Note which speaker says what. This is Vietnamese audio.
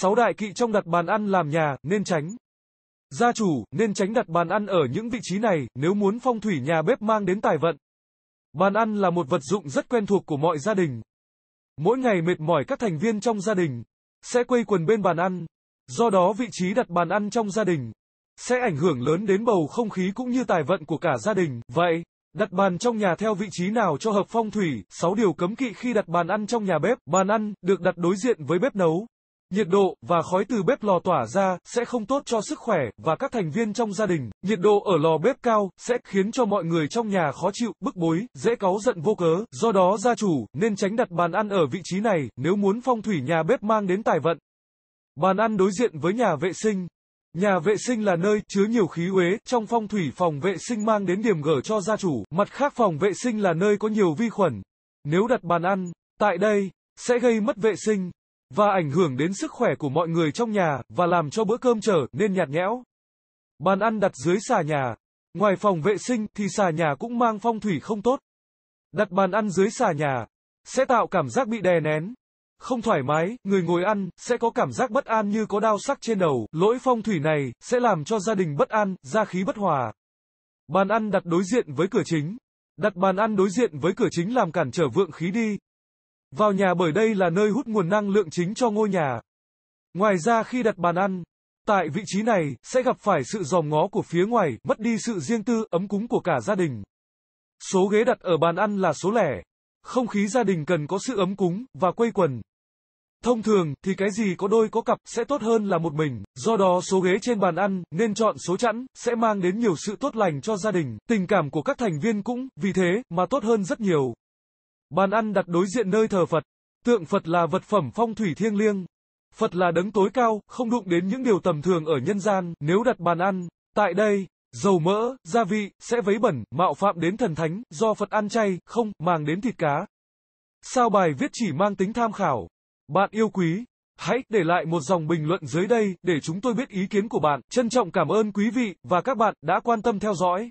Speaker 1: Sáu đại kỵ trong đặt bàn ăn làm nhà, nên tránh. Gia chủ, nên tránh đặt bàn ăn ở những vị trí này, nếu muốn phong thủy nhà bếp mang đến tài vận. Bàn ăn là một vật dụng rất quen thuộc của mọi gia đình. Mỗi ngày mệt mỏi các thành viên trong gia đình, sẽ quây quần bên bàn ăn. Do đó vị trí đặt bàn ăn trong gia đình, sẽ ảnh hưởng lớn đến bầu không khí cũng như tài vận của cả gia đình. Vậy, đặt bàn trong nhà theo vị trí nào cho hợp phong thủy, 6 điều cấm kỵ khi đặt bàn ăn trong nhà bếp. Bàn ăn, được đặt đối diện với bếp nấu, Nhiệt độ và khói từ bếp lò tỏa ra sẽ không tốt cho sức khỏe và các thành viên trong gia đình. Nhiệt độ ở lò bếp cao sẽ khiến cho mọi người trong nhà khó chịu, bức bối, dễ cáu giận vô cớ. Do đó gia chủ nên tránh đặt bàn ăn ở vị trí này nếu muốn phong thủy nhà bếp mang đến tài vận. Bàn ăn đối diện với nhà vệ sinh. Nhà vệ sinh là nơi chứa nhiều khí uế, trong phong thủy phòng vệ sinh mang đến điểm gở cho gia chủ, mặt khác phòng vệ sinh là nơi có nhiều vi khuẩn. Nếu đặt bàn ăn tại đây sẽ gây mất vệ sinh và ảnh hưởng đến sức khỏe của mọi người trong nhà, và làm cho bữa cơm trở nên nhạt nhẽo. Bàn ăn đặt dưới xà nhà. Ngoài phòng vệ sinh thì xà nhà cũng mang phong thủy không tốt. Đặt bàn ăn dưới xà nhà, sẽ tạo cảm giác bị đè nén. Không thoải mái, người ngồi ăn, sẽ có cảm giác bất an như có đao sắc trên đầu, lỗi phong thủy này, sẽ làm cho gia đình bất an, gia khí bất hòa. Bàn ăn đặt đối diện với cửa chính. Đặt bàn ăn đối diện với cửa chính làm cản trở vượng khí đi, vào nhà bởi đây là nơi hút nguồn năng lượng chính cho ngôi nhà. Ngoài ra khi đặt bàn ăn, tại vị trí này sẽ gặp phải sự dòm ngó của phía ngoài, mất đi sự riêng tư, ấm cúng của cả gia đình. Số ghế đặt ở bàn ăn là số lẻ. Không khí gia đình cần có sự ấm cúng và quây quần. Thông thường thì cái gì có đôi có cặp sẽ tốt hơn là một mình, do đó số ghế trên bàn ăn nên chọn số chẵn sẽ mang đến nhiều sự tốt lành cho gia đình, tình cảm của các thành viên cũng vì thế mà tốt hơn rất nhiều. Bàn ăn đặt đối diện nơi thờ Phật. Tượng Phật là vật phẩm phong thủy thiêng liêng. Phật là đấng tối cao, không đụng đến những điều tầm thường ở nhân gian, nếu đặt bàn ăn. Tại đây, dầu mỡ, gia vị, sẽ vấy bẩn, mạo phạm đến thần thánh, do Phật ăn chay, không, mang đến thịt cá. Sao bài viết chỉ mang tính tham khảo. Bạn yêu quý, hãy để lại một dòng bình luận dưới đây, để chúng tôi biết ý kiến của bạn. Trân trọng cảm ơn quý vị và các bạn đã quan tâm theo dõi.